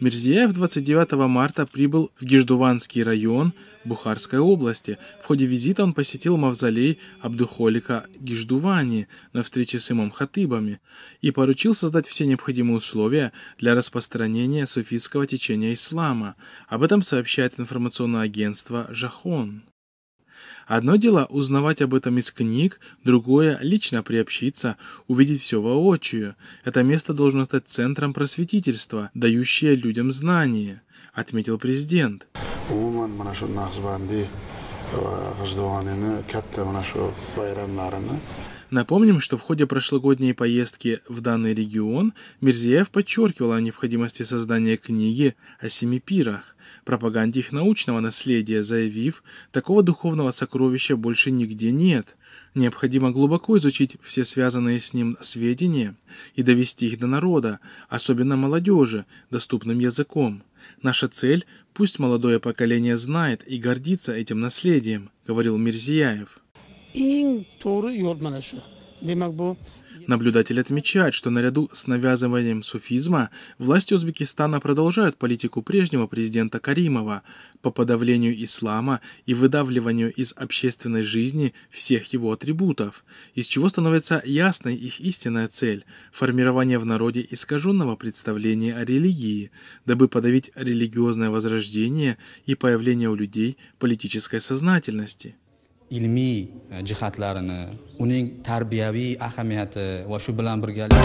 Мирзияев 29 марта прибыл в Гиждуванский район Бухарской области. В ходе визита он посетил мавзолей Абдухолика Гиждувани на встрече с имам Хатыбами и поручил создать все необходимые условия для распространения суфийского течения ислама. Об этом сообщает информационное агентство «Жахон». Одно дело узнавать об этом из книг, другое – лично приобщиться, увидеть все воочию. Это место должно стать центром просветительства, дающее людям знания, отметил президент. Напомним, что в ходе прошлогодней поездки в данный регион Мирзиев подчеркивал о необходимости создания книги о семи пирах, пропаганде их научного наследия, заявив, такого духовного сокровища больше нигде нет. Необходимо глубоко изучить все связанные с ним сведения и довести их до народа, особенно молодежи, доступным языком. Наша цель – пусть молодое поколение знает и гордится этим наследием, говорил Мирзияев. Наблюдатель отмечает, что наряду с навязыванием суфизма власти Узбекистана продолжают политику прежнего президента Каримова по подавлению ислама и выдавливанию из общественной жизни всех его атрибутов, из чего становится ясной их истинная цель – формирование в народе искаженного представления о религии, дабы подавить религиозное возрождение и появление у людей политической сознательности – ilmiy e, jihatlarini uning tarbiyaviy ahamiyati va shu bilan birgalikda